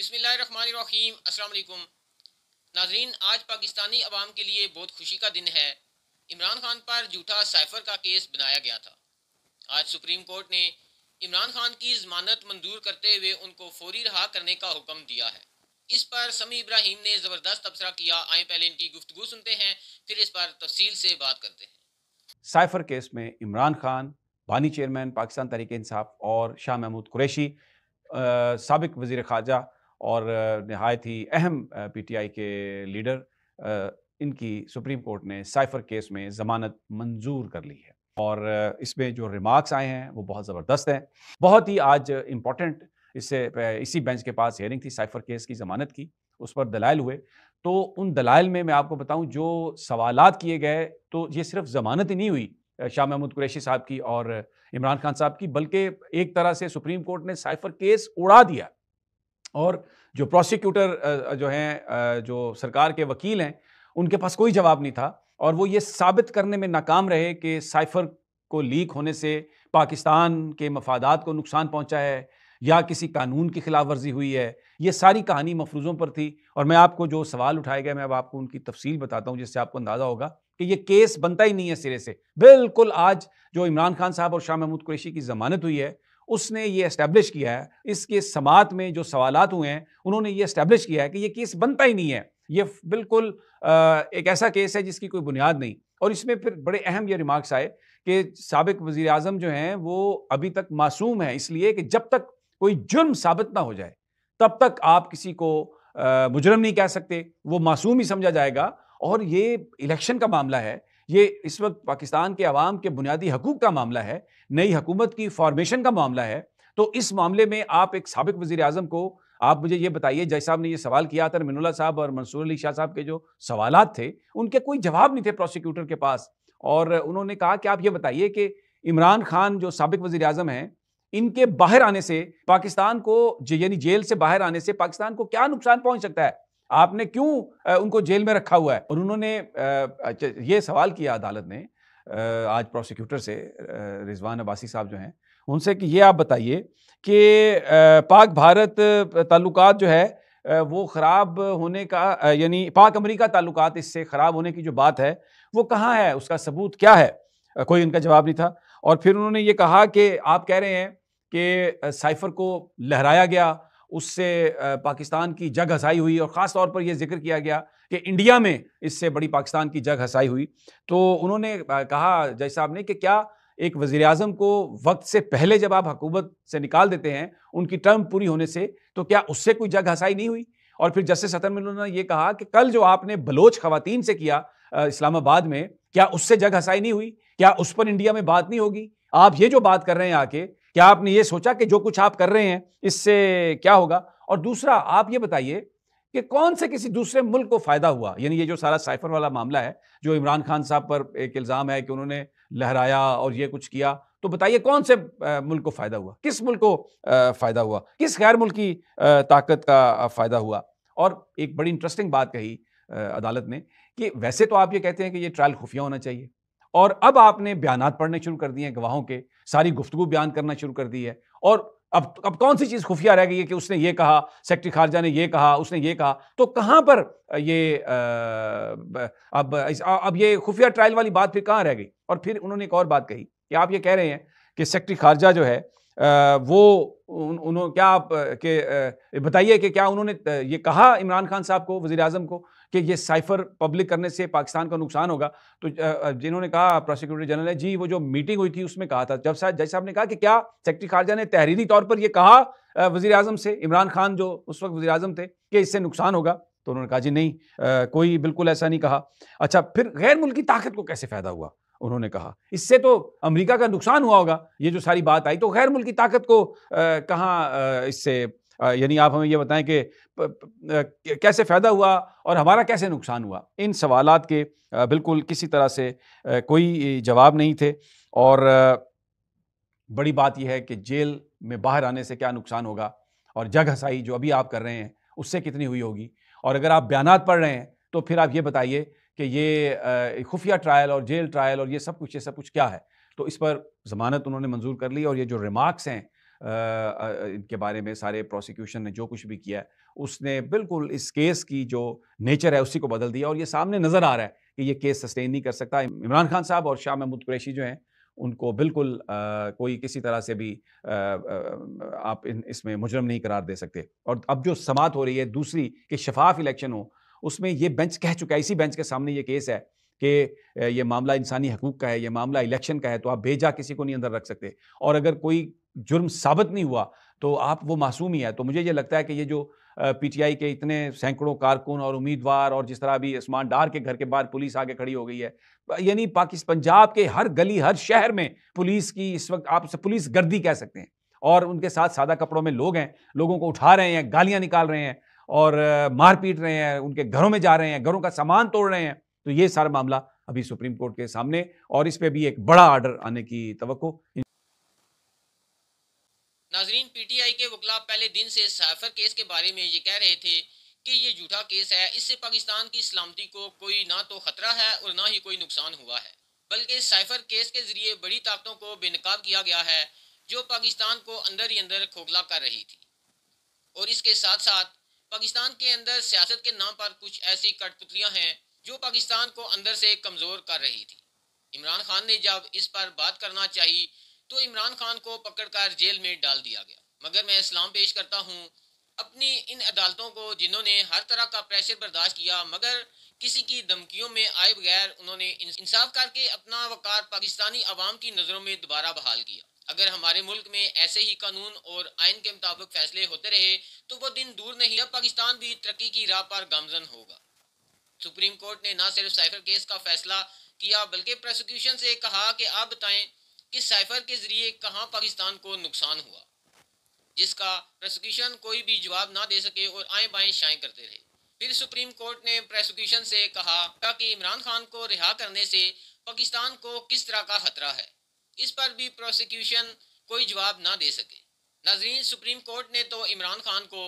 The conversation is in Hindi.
बिसमीम अल्लाम नाजरीन आज पाकिस्तानी अवाम के लिए बहुत खुशी का दिन है इमरान खान पर झूठा साइफर का केस बनाया गया था आज सुप्रीम कोर्ट ने इमरान खान की जमानत मंजूर करते हुए उनको फौरी रहा करने का हुक्म दिया है इस पर समी इब्राहिम ने ज़बरदस्त तबसरा किया आए पहले इनकी गुफ्तु सुनते हैं फिर इस पर तफसील से बात करते हैं साइफर केस में इमरान खान बानी चेयरमैन पाकिस्तान तहरीक इंसाफ और शाह महमूद कुरैशी सबक वजीर खारजा और नहायत ही अहम पीटीआई के लीडर इनकी सुप्रीम कोर्ट ने साइफर केस में ज़मानत मंजूर कर ली है और इसमें जो रिमार्क्स आए हैं वो बहुत ज़बरदस्त हैं बहुत ही आज इम्पॉर्टेंट इससे इसी बेंच के पास हेयरिंग थी साइफर केस की ज़मानत की उस पर दलाइल हुए तो उन दलाइल में मैं आपको बताऊं जो सवालात किए गए तो ये सिर्फ ज़मानत ही नहीं हुई शाह महमूद कुरैशी साहब की और इमरान खान साहब की बल्कि एक तरह से सुप्रीम कोर्ट ने साइफर केस उड़ा दिया और जो प्रोसिक्यूटर जो हैं जो सरकार के वकील हैं उनके पास कोई जवाब नहीं था और वो ये साबित करने में नाकाम रहे कि साइफर को लीक होने से पाकिस्तान के मफादात को नुकसान पहुंचा है या किसी कानून की खिलाफ वर्जी हुई है ये सारी कहानी मफरूज़ों पर थी और मैं आपको जो सवाल उठाए गए मैं अब आपको उनकी तफसील बताता हूँ जिससे आपको अंदाज़ा होगा कि ये केस बनता ही नहीं है सिरे से बिल्कुल आज जो इमरान खान साहब और शाह महमूद कुरेशी की जमानत हुई है उसने ये इस्टेब्लिश किया है इसके समात में जो सवाल हुए हैं उन्होंने ये इस्टेब्लिश किया है कि ये केस बनता ही नहीं है ये बिल्कुल एक ऐसा केस है जिसकी कोई बुनियाद नहीं और इसमें फिर बड़े अहम ये रिमार्क्स आए कि सबक वज़ी अजम जो हैं वो अभी तक मासूम हैं इसलिए कि जब तक कोई जुर्म साबित ना हो जाए तब तक आप किसी को मुजरम नहीं कह सकते वो मासूम ही समझा जाएगा और ये इलेक्शन का मामला है ये इस वक्त पाकिस्तान के आवाम के बुनियादी हकूक का मामला है नई हकूमत की फॉर्मेशन का मामला है तो इस मामले में आप एक सबक वजी अजम को आप मुझे ये बताइए जय साहब ने ये सवाल किया था मिनुल्ला साहब और मंसूर अली शाह साहब के जो सवाल थे उनके कोई जवाब नहीं थे प्रोसिक्यूटर के पास और उन्होंने कहा कि आप ये बताइए कि इमरान खान जो सबक वजी अजम हैं इनके बाहर आने से पाकिस्तान को यानी जेल से बाहर आने से पाकिस्तान को क्या नुकसान पहुंच सकता है आपने क्यों उनको जेल में रखा हुआ है और उन्होंने ये सवाल किया अदालत ने आज प्रोसिक्यूटर से रिजवान अब्बासी साहब जो हैं उनसे कि ये आप बताइए कि पाक भारत ताल्लुक जो है वो ख़राब होने का यानी पाक अमेरिका ताल्लुक इससे ख़राब होने की जो बात है वो कहाँ है उसका सबूत क्या है कोई उनका जवाब नहीं था और फिर उन्होंने ये कहा कि आप कह रहे हैं कि साइफर को लहराया गया उससे पाकिस्तान की जग हसाई हुई और ख़ास तौर पर यह जिक्र किया गया कि इंडिया में इससे बड़ी पाकिस्तान की जग हसाई हुई तो उन्होंने कहा जज साहब ने कि क्या एक वज़ी अजम को वक्त से पहले जब आप हकूमत से निकाल देते हैं उनकी टर्म पूरी होने से तो क्या उससे कोई जग हसाई नहीं हुई और फिर जस्टिस हतन उन्होंने ये कहा कि कल जो आपने बलोच खवतान से किया इस्लामाबाद में क्या उससे जग हसाई नहीं हुई क्या उस पर इंडिया में बात नहीं होगी आप ये जो बात कर रहे हैं आके क्या आपने ये सोचा कि जो कुछ आप कर रहे हैं इससे क्या होगा और दूसरा आप ये बताइए कि कौन से किसी दूसरे मुल्क को फ़ायदा हुआ यानी ये जो सारा साइफर वाला मामला है जो इमरान खान साहब पर एक इल्ज़ाम है कि उन्होंने लहराया और ये कुछ किया तो बताइए कौन से मुल्क को फ़ायदा हुआ किस मुल्क को फ़ायदा हुआ किस गैर मुल्की ताकत का फ़ायदा हुआ और एक बड़ी इंटरेस्टिंग बात कही अदालत ने कि वैसे तो आप ये कहते हैं कि ये ट्रायल खुफिया होना चाहिए और अब आपने बयान पढ़ने शुरू कर दिए हैं गवाहों के सारी गुफ्तु बयान करना शुरू कर दी है और अब अब कौन सी चीज़ खुफिया रह गई है कि उसने ये कहा सेक्रेटरी खारजा ने ये कहा उसने ये कहा तो कहाँ पर ये आ, अब अब ये खुफिया ट्रायल वाली बात फिर कहाँ रह गई और फिर उन्होंने एक और बात कही कि आप ये कह रहे हैं कि सेक्रेटरी खारजा जो है आ, वो उन्होंने क्या आप के बताइए कि क्या उन्होंने ये कहा इमरान खान साहब को वज़ी अजम को कि ये साइफर पब्लिक करने से पाकिस्तान का नुकसान होगा तो जिन्होंने कहा प्रोसिक्यूटर जनरल ने जी वो जो मीटिंग हुई थी उसमें कहा था जब साहब जैसे आपने कहा कि क्या सेक्रेटरी खारजा ने तहरीरी तौर पर यह कहा वजी अजम से इमरान खान जो उस वक्त वजी अजम थे कि इससे नुकसान होगा तो उन्होंने कहा जी नहीं आ, कोई बिल्कुल ऐसा नहीं कहा अच्छा फिर गैर मुल्की ताकत को कैसे फ़ायदा हुआ उन्होंने कहा इससे तो अमेरिका का नुकसान हुआ होगा ये जो सारी बात आई तो गैर मुल्की ताकत को कहाँ इससे यानी आप हमें यह बताएं कि कैसे फ़ायदा हुआ और हमारा कैसे नुकसान हुआ इन सवाल के बिल्कुल किसी तरह से कोई जवाब नहीं थे और बड़ी बात यह है कि जेल में बाहर आने से क्या नुकसान होगा और जग हसाई जो अभी आप कर रहे हैं उससे कितनी हुई होगी और अगर आप बयान पढ़ रहे हैं तो फिर आप ये बताइए कि ये खुफिया ट्रायल और जेल ट्रायल और ये सब कुछ ये सब कुछ क्या है तो इस पर ज़मानत उन्होंने मंजूर कर ली और ये जो रिमार्क्स हैं इनके बारे में सारे प्रोसिक्यूशन ने जो कुछ भी किया है उसने बिल्कुल इस केस की जो नेचर है उसी को बदल दिया और ये सामने नज़र आ रहा है कि ये केस सस्टेन नहीं कर सकता इमरान खान साहब और शाह महमूद कुरैशी जो हैं उनको बिल्कुल आ, कोई किसी तरह से भी आ, आ, आप इन इसमें मुजरम नहीं करार दे सकते और अब जो समात हो रही है दूसरी कि शफाफ इलेक्शन हो उसमें ये बेंच कह चुका है इसी बेंच के सामने ये केस है कि ये मामला इंसानी हकूक़ का है ये मामला इलेक्शन का है तो आप भेजा किसी को नहीं अंदर रख सकते और अगर कोई जुर्म साबित नहीं हुआ तो आप वो मासूम ही है तो मुझे ये लगता है कि ये जो पीटीआई के इतने सैकड़ों कारकुन और उम्मीदवार और जिस तरह अभी उस्मान डार के घर के बाहर पुलिस आगे खड़ी हो गई है यानी पाकिस्तान पंजाब के हर गली हर शहर में पुलिस की इस वक्त आप पुलिस गर्दी कह सकते हैं और उनके साथ सादा कपड़ों में लोग हैं लोगों को उठा रहे हैं गालियां निकाल रहे हैं और मार पीट रहे हैं उनके घरों में जा रहे हैं घरों का सामान तोड़ रहे हैं तो ये सारा मामला अभी सुप्रीम कोर्ट के सामने और इस पर भी एक बड़ा आर्डर आने की तो नाजरीन पीटीआई के वकला पहले दिन से साइफर केस के बारे में ये कह रहे थे कि ये झूठा केस है इससे पाकिस्तान की सलामती को कोई ना तो खतरा है और ना ही कोई नुकसान हुआ है बल्कि साइफर केस के जरिए बड़ी ताकतों को बेनकाब किया गया है जो पाकिस्तान को अंदर ही अंदर खोखला कर रही थी और इसके साथ साथ पाकिस्तान के अंदर सियासत के नाम पर कुछ ऐसी कठपुतलियां हैं जो पाकिस्तान को अंदर से कमज़ोर कर रही थी इमरान खान ने जब इस पर बात करना चाहिए तो इमरान खान को पकड़कर जेल में डाल दिया गया मगर मैं इस्लाम पेश करता हूँ अपनी इन अदालतों को जिन्होंने हर तरह का प्रेशर बर्दाश्त किया मगर किसी की धमकियों में आए बगैर उन्होंने इंसाफ करके अपना वकार पाकिस्तानी आवाम की नज़रों में दोबारा बहाल किया अगर हमारे मुल्क में ऐसे ही कानून और आयन के मुताबिक फैसले होते रहे तो वो दिन दूर नहीं जब पाकिस्तान भी तरक्की की राह पर गामजन होगा सुप्रीम कोर्ट ने न सिर्फ साइफर केस का फैसला किया बल्कि प्रोसिक्यूशन से कहा कि आप बताएं इस साइफर के जरिए कहां पाकिस्तान को नुकसान हुआ जिसका प्रोसिक्यूशन कोई भी जवाब ना दे सके और आए बाएं शाएँ करते रहे फिर सुप्रीम कोर्ट ने प्रोसिक्यूशन से कहा कि इमरान खान को रिहा करने से पाकिस्तान को किस तरह का खतरा है इस पर भी प्रोसिक्यूशन कोई जवाब ना दे सके नाजरीन सुप्रीम कोर्ट ने तो इमरान खान को